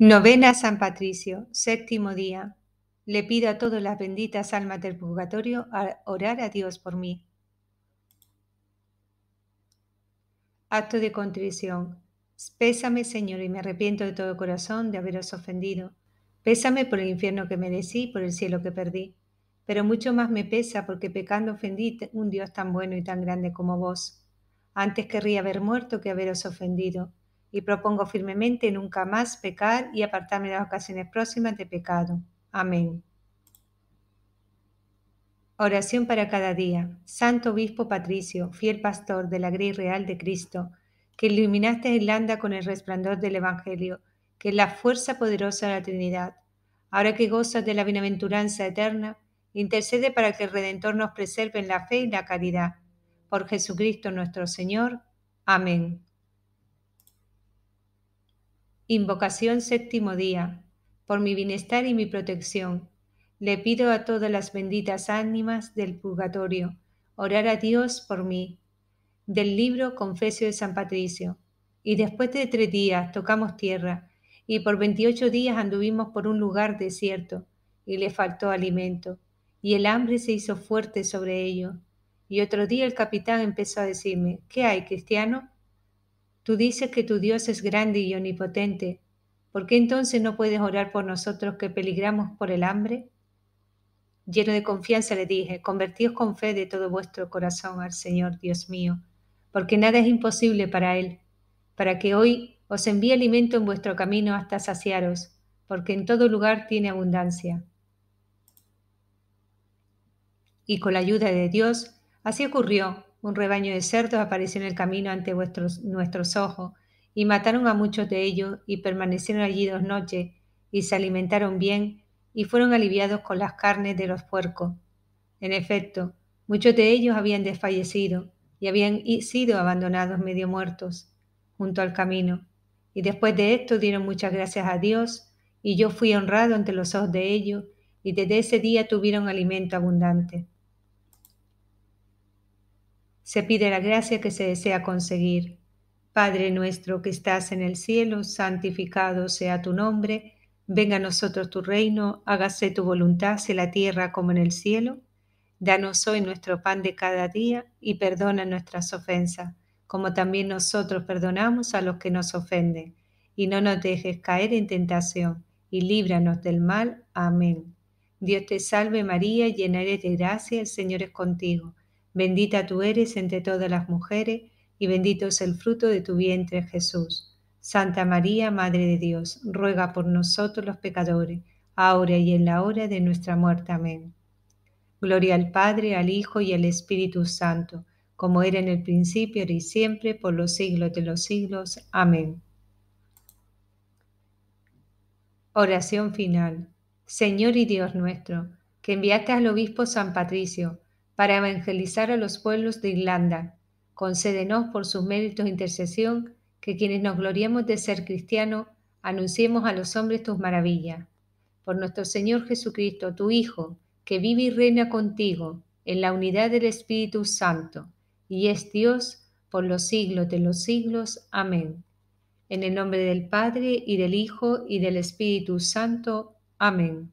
Novena San Patricio, séptimo día. Le pido a todas las benditas almas del purgatorio a orar a Dios por mí. Acto de contrición. Pésame, Señor, y me arrepiento de todo corazón de haberos ofendido. Pésame por el infierno que merecí y por el cielo que perdí. Pero mucho más me pesa porque pecando ofendí un Dios tan bueno y tan grande como vos. Antes querría haber muerto que haberos ofendido y propongo firmemente nunca más pecar y apartarme de las ocasiones próximas de pecado. Amén. Oración para cada día. Santo Obispo Patricio, fiel pastor de la Gris Real de Cristo, que iluminaste a Irlanda con el resplandor del Evangelio, que es la fuerza poderosa de la Trinidad. Ahora que gozas de la bienaventuranza eterna, intercede para que el Redentor nos preserve en la fe y la caridad. Por Jesucristo nuestro Señor. Amén. Invocación séptimo día. Por mi bienestar y mi protección, le pido a todas las benditas ánimas del purgatorio, orar a Dios por mí. Del libro Confesio de San Patricio. Y después de tres días tocamos tierra, y por veintiocho días anduvimos por un lugar desierto, y le faltó alimento, y el hambre se hizo fuerte sobre ello Y otro día el capitán empezó a decirme, ¿qué hay, cristiano? Tú dices que tu Dios es grande y omnipotente. ¿Por qué entonces no puedes orar por nosotros que peligramos por el hambre? Lleno de confianza le dije, convertíos con fe de todo vuestro corazón al Señor Dios mío, porque nada es imposible para Él, para que hoy os envíe alimento en vuestro camino hasta saciaros, porque en todo lugar tiene abundancia. Y con la ayuda de Dios, así ocurrió, un rebaño de cerdos apareció en el camino ante vuestros, nuestros ojos, y mataron a muchos de ellos, y permanecieron allí dos noches, y se alimentaron bien, y fueron aliviados con las carnes de los puercos. En efecto, muchos de ellos habían desfallecido, y habían sido abandonados medio muertos, junto al camino. Y después de esto dieron muchas gracias a Dios, y yo fui honrado ante los ojos de ellos, y desde ese día tuvieron alimento abundante. Se pide la gracia que se desea conseguir. Padre nuestro que estás en el cielo, santificado sea tu nombre, venga a nosotros tu reino, hágase tu voluntad en la tierra como en el cielo. Danos hoy nuestro pan de cada día y perdona nuestras ofensas, como también nosotros perdonamos a los que nos ofenden. Y no nos dejes caer en tentación, y líbranos del mal. Amén. Dios te salve María, llena eres de gracia, el Señor es contigo. Bendita tú eres entre todas las mujeres, y bendito es el fruto de tu vientre, Jesús. Santa María, Madre de Dios, ruega por nosotros los pecadores, ahora y en la hora de nuestra muerte. Amén. Gloria al Padre, al Hijo y al Espíritu Santo, como era en el principio, ahora y siempre, por los siglos de los siglos. Amén. Oración final. Señor y Dios nuestro, que enviaste al obispo San Patricio, para evangelizar a los pueblos de Irlanda. Concédenos por sus méritos intercesión que quienes nos gloriamos de ser cristianos anunciemos a los hombres tus maravillas. Por nuestro Señor Jesucristo, tu Hijo, que vive y reina contigo en la unidad del Espíritu Santo, y es Dios por los siglos de los siglos. Amén. En el nombre del Padre, y del Hijo, y del Espíritu Santo. Amén.